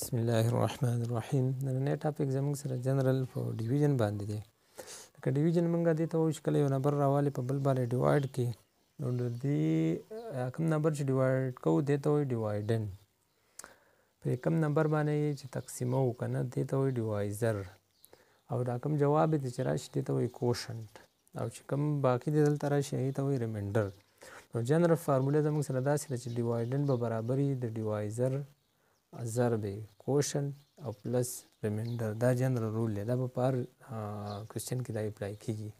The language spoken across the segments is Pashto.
بسم الله الرحمن الرحیم نننې ټاپک زموږ سره جنرال په ډیویژن باندې دی لکه ډیویژن موږ دې ته وښ کله یو نمبر راوالی په بل باندې ډیوایډ کې نو د دې کوم نمبر چې ډیوایډ کوو دې ته وایي ډیوایډن پر کوم نمبر باندې چې تقسیم وو کنه دې ته وایي ډیوایزر او دا کوم جواب دې چې راشي دې ته وایي کوشنټ او چې کوم باقی دې دلته راشي هغې ته وایي ریمایندر نو جنرال فارموله زموږ سره داسې ده چې ډیوایډن به برابر وي د ډیوایزر ضرب کوشن او پلس ریمایندر دا جنرال رول دی دا په هر کوشچن کې دا اپلای کیږي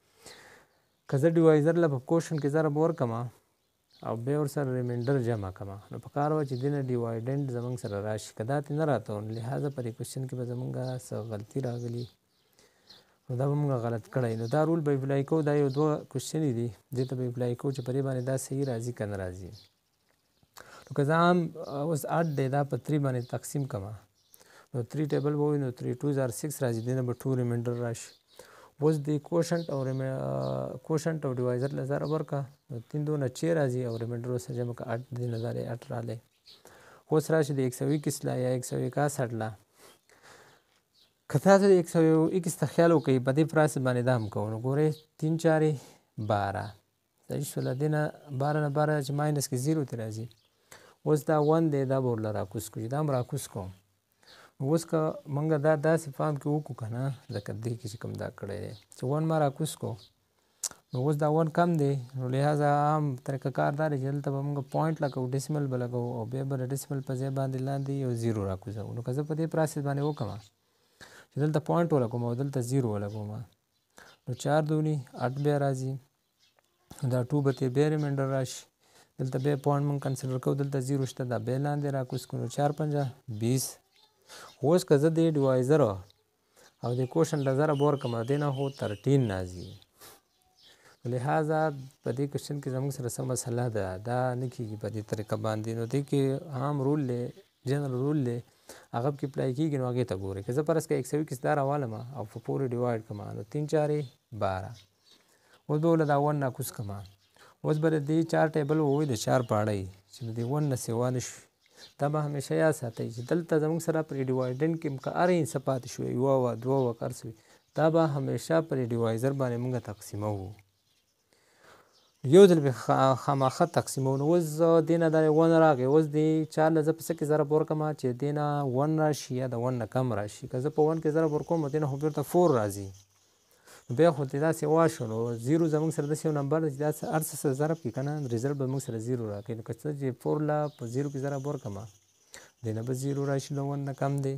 که زه ډیوایزر له په کوشن کې ضرب ورکم او بیا ورسره ریمایندر جمع کما نو په کار و چې دینه ډیوایډنډ زمونږ سره راشي که دا ترې نه راته لحاظه په دې کوشچن کې به زمونږ څه غلطي راغلي نو دا به موږ غلط کړی نو دا رول به اپلای کوو دا یو دوه کوشچنې دي دې ته به اپلای کوو چې په دې باندې دا صحیح راځي که نه راځي نو که زه عام اوس اډ دی دا په تري باندې تقسیم کما نو تري ټیبل وو نو تري ټو زار سکس راځي دینه به ټو ریمایندر راشي اوس دی کوشنټ او کوشنټ او ډیوایزر له زره ورکا نو تین دونه چې راځي او ریمایندر اوس جمع کا اډ دی نه زره اټ رااله اوس راشي د 121 لا یا 161 لا که تاسو د 121 ته خیال وکړئ په دې پراسس باندې دا هم کوو نو ګورئ تین چارې باره صحیح شوله دې نه باره نه باره چې ماینس کې زیرو ته راځي اوس دا وندې دا به ورله راکوز کړو چې دا هم راکوز کوم اوس که مونږ دا داسې فارم کې وکړو که نه لکه دې کې چې کوم دا کړی دی چې ون ما راکوز کو نو اوس دا ون کم دی نو لحاظه عام طریقه کار دا دی چې دلته به مونږ پوینټ لګوو ډیسمل به لګوو او بیا به د ډیسمل په ځای باندې لاندې یو زیرو راکوزوو نو که زه په دې پراسس باندې وکړم چې دلته پوینټ ولګوم او دلته زیرو ولګوم نو چار دونی اټ بیا راځي دا ټو به ته بیا ریمایندر راشي دلته بیا پوینټ مونږ کنسیډر کوو دلته زیرو شته دا بیا لاندې راکوز کړو چار پنځه بیس اوس که زه دې ډیوایزر او د کوشن له زره بور کم دی نه هو ترټین راځي لہذا په دې کوشن کې زموږ سره سم مسله ده دا نه کېږي په دې طریقه باندې نو دې کې عام رول دی جنرال رول دی هغه کې اپلای کیږي نو هغې ته ګورئ که زه پرس کې 120 دا راوالم او په پورې ډیوایډ کړم نو 3 4 12 اوس به ولله دا ون ناکوس کړم اوس به د دې چار ټیبل ووایي د چار پاړۍ چې د دې ون نه سوا نه شوي دا به همیشه یاد ساتئ چې دلته زموږ سره پرې ډیوایډن کې که هر انڅه پاتې شوی یوه وه دوه وه که هر څه دا به همیشه پرې ډیوایزر باندې موږ تقسیموو یو ځل به خامخا تقسیموو نو اوس دې نه دا ون راغی اوس دې چار نه زه په څه کې ضرب ورکړم چې دې نه ون راشي یا د ون نه کم راشي که زه په ون کې ضرب ورکوم دې نه خو بېرته فور راځي بیا خو ته داسې واشو نو زیرو زموږ سره داسې یو نمبر دی چې دا هر څه سره ضرب کړي که نه ریزلټ به موږ سره زیرو راکړي نو که څه چې فور له په زیرو کې ضرب ورکړم دی نه به زیرو راشي نو ون نه کم دی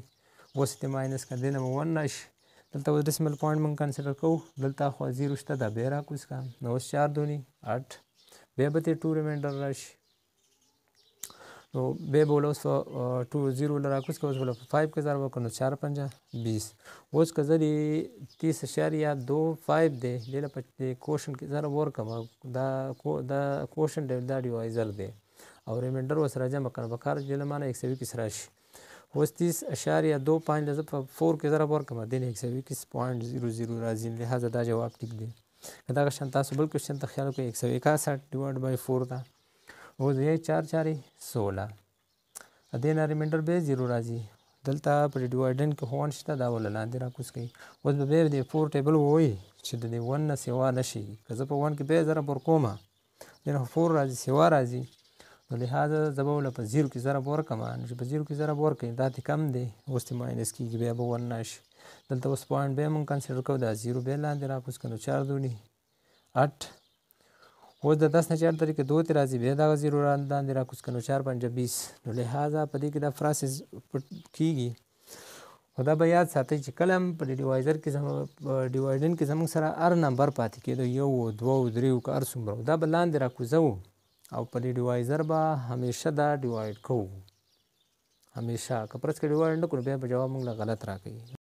اوس یې ته ماینس کړه دی نه به ون نه شي دلته اوس ډیسمل پوینټ موږ کنسیډر کوو دلته خو زیرو شته دا بیا راکوز کړه نو اوس چار دونی اټ بیا به ترې ټو ریمایډر راشي So B bolus for uh, 2 0 olarak kuz kuz bulup 5 kazar bu konu 4 5 20. Uz kazari 30.25 de lele patte quotient ki zara ور کما دا دا quotient دا divisor دی او ریمایندر وس راځه مکنه بکار جله معنی 120 راشي اوس 30.25 لزه په 4 کې زره ور کما دین 120.00 راځي لہذا دا جواب ټیک دی دا شان تاسو بل کوشن ته خیال کوئ 161 ډیوایډ بای 4 دا اوس یې چار چارې سوله دې نه ریمایندر بیا زیرو راځي دلته په ډیوایډن کې هو شته دا ول لاندې راکوز کوي اوس به بیا د فور ټیبل ووي چې د دې ون نه سوا نشي که زه په ون کې بیا ضرب ورکوم دنه فور راځي سوا راځي نو لہذا زبول په زیرو کې ضرب ورکم چې په زیرو کې ضرب ورکې دا ته کم دی اوس ته ماینس کېږي بیا به ون نشي دلته اوس پوینټ بیا مونږ کنسیډر کوو دا زیرو بیا لاندې راکوز کړو چار دونی اټ اوس د 10 نه 4 طریقې دوه ته راځي به دا زیرو لاندې را کوس کنو 4 5 20 نو لہذا په دې کې دا فراسز کیږي خدا به یاد ساتي چې کلم په ډیوایزر کې زمو ډیوایډن کې زمو سره ار نمبر پاتې کېدو یو دوه درې او کار څومره دا به لاندې را کوزو او په ډیوایزر به همیشه دا ډیوایډ کوو همیشه که پرس کې ډیوایډ نه کړو بیا به جواب موږ غلط راکړي